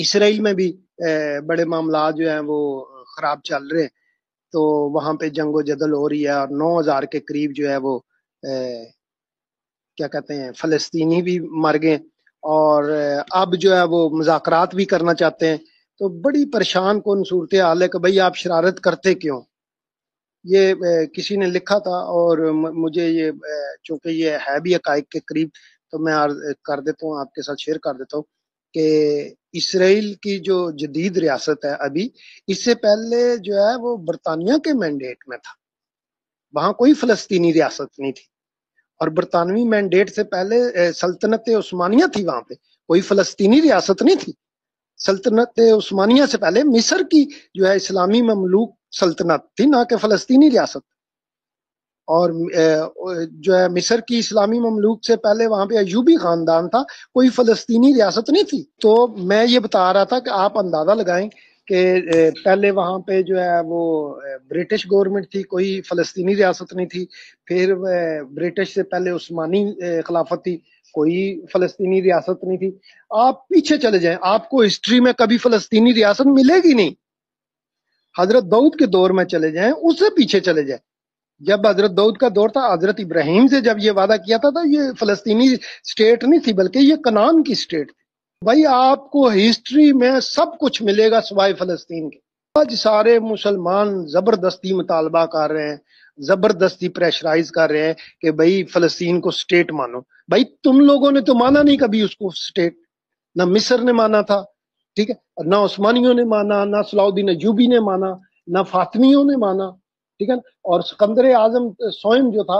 Israel में भी बड़े मामला जो हैं वो ख़राब चल रहे हैं तो वहां पे जंगो जदल हो रही है और नौ हज़ार के करीब जो है वो क्या कहते हैं फ़लस्तीनी भी मर गए और अब जो है वो मुजाकर भी करना चाहते हैं तो बड़ी परेशान कौन सूरत हाल है कि भाई आप शरारत करते क्यों ये किसी ने लिखा था और मुझे ये चूंकि ये है भी हकाइक के करीब तो मैं कर देता हूँ आपके साथ शेयर कर देता हूँ कि इसराइल की जो जदीद रियासत है अभी इससे पहले जो है वो बरतानिया के मैंडेट में था वहाँ कोई फलस्तीनी रियासत नहीं थी और बरतानवी मैंडेट से पहले सल्तनत उस्मानिया थी वहां पे कोई फलस्तीनी रियासत नहीं थी सल्तनत उस्मानिया से पहले मिस्र की जो है इस्लामी ममलूक सल्तनत थी ना कि फलस्तीनी रियासत और जो है मिस्र की इस्लामी ममलूक से पहले वहां पे अयूबी खानदान था कोई फलस्तीनी रियासत नहीं थी तो मैं ये बता रहा था कि आप अंदाज़ा लगाएं कि पहले वहाँ पे जो है वो ब्रिटिश गवर्नमेंट थी कोई फलस्तीनी रियासत नहीं थी फिर ब्रिटिश से पहले उस्मानी खिलाफत थी कोई फलस्तीनी रियासत नहीं थी आप पीछे चले जाएं आपको हिस्ट्री में कभी फलस्तीनी रियासत मिलेगी नहीं हजरत दाऊद के दौर में चले जाएं उससे पीछे चले जाएं जब हजरत दाऊद का दौर था हजरत इब्राहिम से जब ये वादा किया था, तो ये फलस्तीनी स्टेट नहीं थी बल्कि ये कनान की स्टेट थी भाई आपको हिस्ट्री में सब कुछ मिलेगा सिवाय फलस्तीन के आज सारे मुसलमान जबरदस्ती मुतालबा कर रहे हैं जबरदस्ती प्रेशराइज कर रहे हैं कि भाई फलस्तीन को स्टेट मानो भाई तुम लोगों ने तो माना नहीं कभी उसको स्टेट ना मिस्र ने माना था ठीक है ना उस्मानियों ने माना ना सलाउद्दीन अजूबी ने माना ना फातमियों ने माना ठीक है ना और सिकंदर आजम स्वयं जो था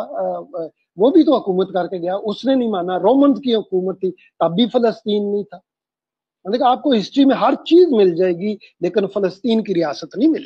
वो भी तो हुकूमत करके गया उसने नहीं माना रोमन की हुकूमत थी तब भी फलस्तीन नहीं था देखा मतलब आपको हिस्ट्री में हर चीज मिल जाएगी लेकिन फलस्तीन की रियासत नहीं मिलेगी